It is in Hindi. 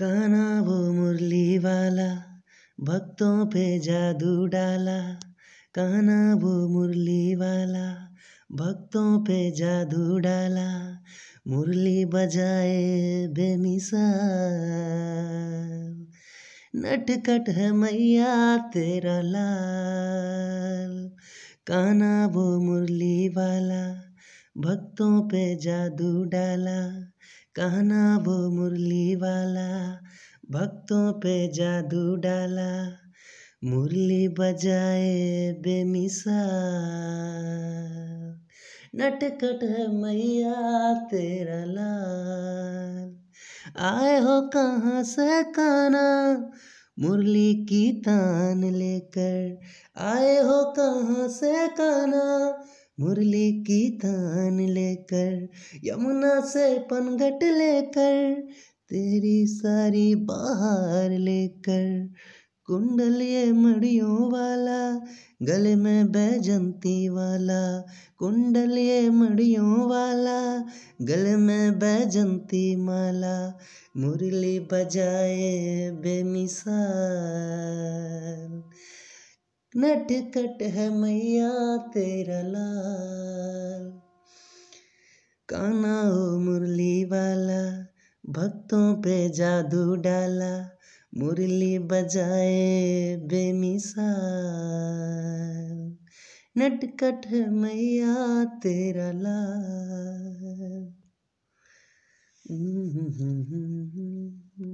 काना वो मुरली वाला भक्तों पे जादू डाला काना वो मुरली वाला भक्तों पे जादू डाला मुरली बजाए बेमिसाल नटकट है मैया तेरा लाल काना वो मुरली वाला भक्तों पे जादू डाला कहना वो मुरली वाला भक्तों पे जादू डाला मुरली बजाए बेमिसाल नटकट है मैया तेरा लाल आए हो कहाँ से काना मुरली की तान लेकर आए हो कहाँ से काना मुरली की तान लेकर यमुना से पनघट लेकर तेरी सारी बाहर लेकर कुंडल ये मड़ियों वाला गले में बैजंती वाला कुंडल ये मड़ियों वाला गले में बैजंती माला मुरली बजाए बेमिसाल नट कट है मैया तेरा लाल काना हो मुरली वाला भक्तों पे जादू डाला मुरली बजाए बेमिसाल नटकट मैया तेरा लाल हम्म, हम्म, हम्म,